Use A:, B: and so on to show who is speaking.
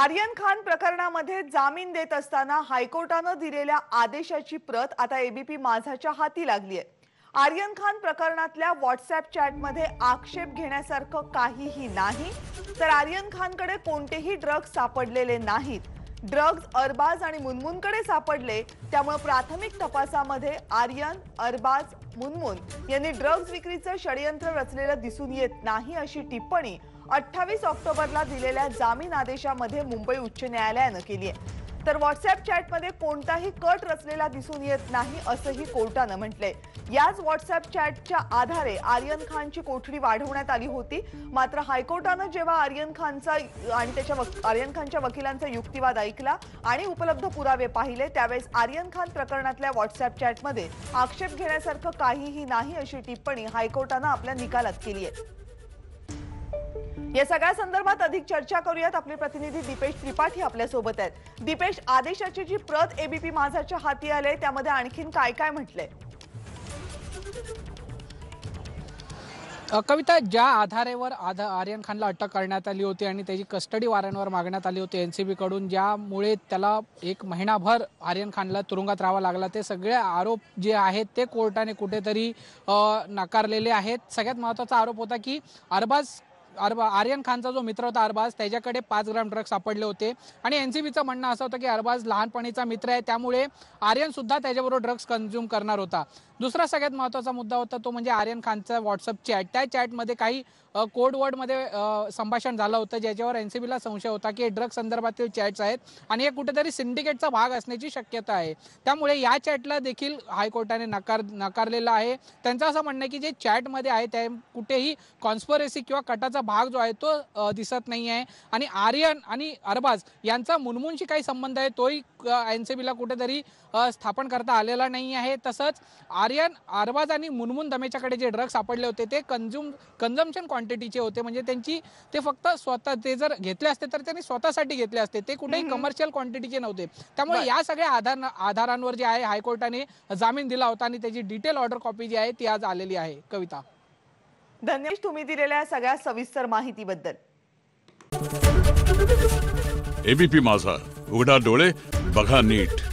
A: आर्यन खान प्रकरणामध्ये जामीन देत असताना हायकोर्टानं दिलेल्या आदेशाची प्रत आता एबीपी माझाच्या हाती लागली आहे आर्यन खान प्रकरणातल्या व्हॉट्सअप चॅटमध्ये आक्षेप घेण्यासारखं काहीही नाही तर आर्यन खानकडे कोणतेही ड्रग्ज सापडलेले नाहीत ड्रग्ज अरबाज आणि मुनमुनकडे सापडले त्यामुळे प्राथमिक तपासामध्ये आर्यन अरबाज मुनमुन यांनी ड्रग्ज विक्रीचं षडयंत्र रचलेलं दिसून येत नाही अशी टिप्पणी अठ्ठावीस ऑक्टोबरला दिलेल्या जामीन आदेशामध्ये मुंबई उच्च न्यायालयानं केली आहे तर व्हॉट्सअप चॅटमध्ये कोणताही कट रचलेला दिसून येत नाही असंही कोर्टानं म्हटलंय याच व्हॉट्सअप चॅटच्या आधारे आर्यन खानची कोठडी वाढवण्यात आली होती मात्र हायकोर्टानं जेव्हा आर्यन खानचा आणि त्याच्या आर्यन खानच्या वकिलांचा युक्तिवाद ऐकला आणि उपलब्ध पुरावे पाहिले त्यावेळेस आर्यन खान प्रकरणातल्या व्हॉट्सअप चॅटमध्ये आक्षेप घेण्यासारखं काहीही नाही अशी टिप्पणी हायकोर्टानं आपल्या निकालात केली आहे या सगळ्या संदर्भात अधिक चर्चा करूयात आपले प्रतिनिधी दीपेश त्रिपाठी आपल्या सोबत आहेत दीपेश आदेशाची जी प्रत एबीपी माझाच्या हाती आले त्यामध्ये आणखीन काय काय म्हटलंय
B: कविता ज्या आधारेवर आधा आर्यन खानला अटक करण्यात आली होती आणि त्याची कस्टडी वाऱ्यांवर मागण्यात आली होती एन सी बीकडून ज्यामुळे त्याला एक महिनाभर आर्यन खानला तुरुंगात राहावा लागला ते सगळे आरोप जे आहेत ते कोर्टाने कुठेतरी नाकारलेले आहेत सगळ्यात महत्त्वाचा आरोप होता की अरबाज अरबा आर्यन खानचा जो मित्र होता अरबाज त्याच्याकडे पाच ग्राम ड्रग्स सापडले होते आणि एनसीबीचं म्हणणं असं होतं की अरबाज लहानपणीचा मित्र आहे त्यामुळे आर्यनसुद्धा त्याच्याबरोबर ड्रग्स कन्झ्युम करणार होता दुसरा सगळ्यात महत्त्वाचा मुद्दा होता तो म्हणजे आर्यन खानचा व्हॉट्सअप चॅट त्या चॅटमध्ये काही कोड वर्डमध्ये संभाषण झालं होतं ज्याच्यावर एन सी संशय होता की हे ड्रग्स संदर्भातील चॅट्स आहेत आणि हे कुठेतरी सिंडिकेटचा भाग असण्याची शक्यता आहे त्यामुळे या चॅटला देखील हायकोर्टाने नकार नाकारलेला आहे त्यांचं असं म्हणणं आहे की जे चॅटमध्ये आहे त्या कुठेही कॉन्स्परसी किंवा कटाचा भाग जो आहे तो दिसत नाही आहे आणि आर्यन आणि अरबाज यांचा मुनमुनशी काही संबंध आहे तोही एन सी बीला कुठेतरी स्थापन करता आलेला नाही आहे तसंच आर्यन अरबाज आणि मुनमुन दमेच्याकडे जे ड्रग्स सापडले होते ते कन्झ्युम कन्झम्पशन क्वांटिटीचे होते म्हणजे त्यांची ते फक्त स्वतः ते जर घेतले असते तर त्यांनी स्वतःसाठी घेतले असते ते कुठेही कमर्शियल क्वांटिटीचे नव्हते त्यामुळे या सगळ्या आधार आधारांवर जे आहे हायकोर्टाने जामीन दिला होता आणि त्याची डिटेल ऑर्डर कॉपी जी आहे ती आज आलेली आहे कविता
A: धन्यवाद तुम्ही दिलेल्या सगळ्या सविस्तर माहितीबद्दल एबीपी माझा उघडा डोळे बघा नीट